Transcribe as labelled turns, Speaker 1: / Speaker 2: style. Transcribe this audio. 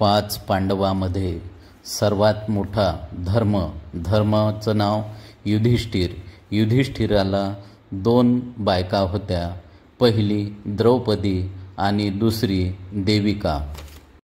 Speaker 1: पाच पांडवामध्ये सर्वात मोठा धर्म धर्माचं नाव युधिष्ठिर युधिष्ठिराला दोन बायका होत्या पहिली द्रौपदी आणि दुसरी देविका